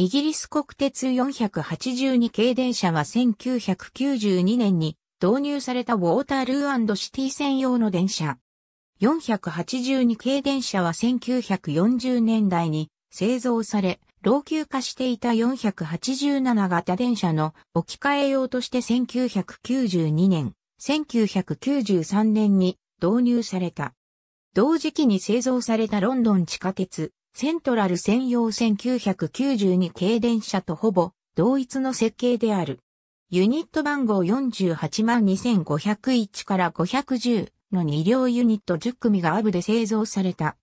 イギリス国鉄482系電車は1992年に導入されたウォータールーシティ専用の電車。482系電車は1940年代に製造され、老朽化していた487型電車の置き換え用として1992年、1993年に導入された。同時期に製造されたロンドン地下鉄セントラル専用1992系電車とほぼ同一の設計である。ユニット番号482,501から510の2両ユニット10組がアブで製造された。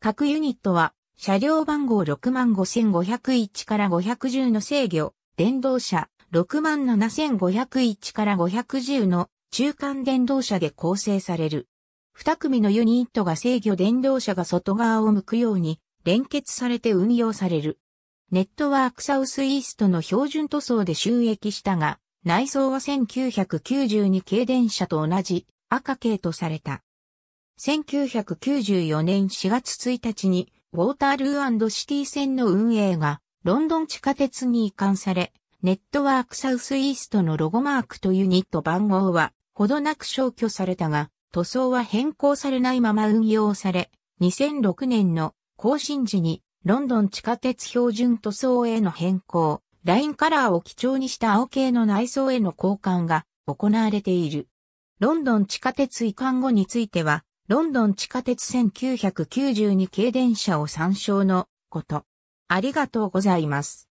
各ユニットは車両番号65,501から510の制御、電動車67,501から510の中間電動車で構成される。二組のユニットが制御電動車が外側を向くように連結されて運用される。ネットワークサウスイーストの標準塗装で収益したが、内装は1992系電車と同じ赤系とされた。1994年4月1日にウォータールーシティ線の運営がロンドン地下鉄に移管され、ネットワークサウスイーストのロゴマークとユニット番号はほどなく消去されたが、塗装は変更されないまま運用され、2006年の更新時に、ロンドン地下鉄標準塗装への変更、ラインカラーを基調にした青系の内装への交換が行われている。ロンドン地下鉄移管後については、ロンドン地下鉄1992系電車を参照のこと。ありがとうございます。